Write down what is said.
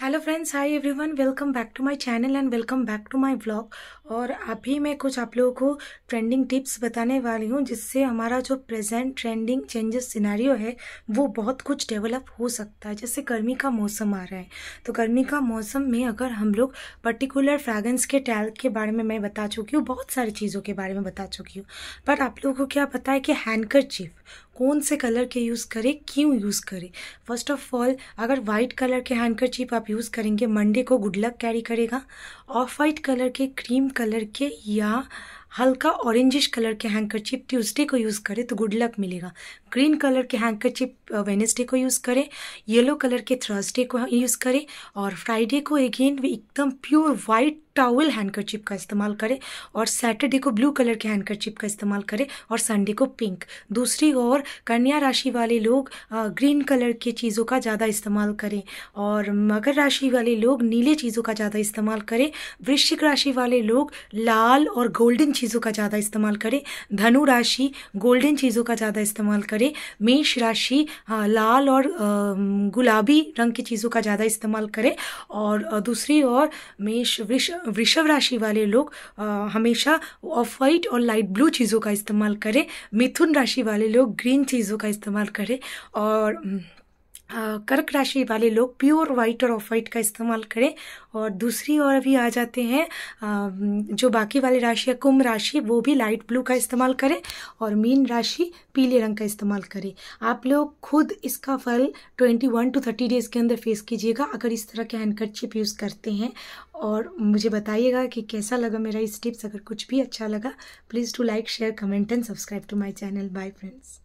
hello friends hi everyone welcome back to my channel and welcome back to my vlog और अभी मैं कुछ आप लोगों को ट्रेंडिंग टिप्स बताने वाली हूँ जिससे हमारा जो प्रेजेंट ट्रेंडिंग चेंजेस सिनारियो है वो बहुत कुछ डेवलप हो सकता है जैसे गर्मी का मौसम आ रहा है तो गर्मी का मौसम में अगर हम लोग पर्टिकुलर फ्रैगरेंस के टैल के बारे में मैं बता चुकी हूँ बहुत सारी चीज़ों के बारे में बता चुकी हूँ बट आप लोगों को क्या पता है कि हैंकर कौन से कलर के यूज़ करें क्यों यूज़ करें फर्स्ट ऑफ ऑल अगर वाइट कलर के हैंकर आप आप यूज़ करेंगे मंडे को गुड लक कैरी करेगा ऑफ वाइट कलर के क्रीम कलर के या हल्का ऑरेंजिश कलर के हैंकरचिप ट्यूसडे को यूज़ करें तो गुड लक मिलेगा ग्रीन कलर के हैंकरचिप वेनेसडे uh, को यूज़ करें येलो कलर के थर्सडे को यूज़ करें और फ्राइडे को अगेन एकदम प्योर वाइट टॉवल हैंडकरचिप का इस्तेमाल करें और सैटरडे को ब्लू कलर के हैंडकरचिप का इस्तेमाल करें और संडे को पिंक दूसरी ओर कन्या राशि वाले लोग ग्रीन कलर की चीज़ों का ज़्यादा इस्तेमाल करें और मकर राशि वाले लोग नीले चीज़ों का ज़्यादा इस्तेमाल करें वृश्चिक राशि वाले लोग लाल और गोल्डन चीज़ों का ज़्यादा इस्तेमाल करें धनु राशि गोल्डन चीज़ों का ज़्यादा इस्तेमाल करें मेष राशि लाल और गुलाबी रंग की चीज़ों का ज़्यादा इस्तेमाल करें और दूसरी ओर मेष वृक्ष वृषभ राशि वाले लोग आ, हमेशा ऑफ वाइट और लाइट ब्लू चीज़ों का इस्तेमाल करें मिथुन राशि वाले लोग ग्रीन चीज़ों का इस्तेमाल करें और कर्क राशि वाले लोग प्योर व्हाइट और ऑफ वाइट का इस्तेमाल करें और दूसरी और भी आ जाते हैं जो बाकी वाली राशि है कुंभ राशि वो भी लाइट ब्लू का इस्तेमाल करें और मीन राशि पीले रंग का इस्तेमाल करें आप लोग खुद इसका फल 21 टू 30 डेज़ के अंदर फेस कीजिएगा अगर इस तरह के हैंडकरचिप यूज़ करते हैं और मुझे बताइएगा कि कैसा लगा मेरा इस टिप्स अगर कुछ भी अच्छा लगा please to like share comment and subscribe to my channel bye friends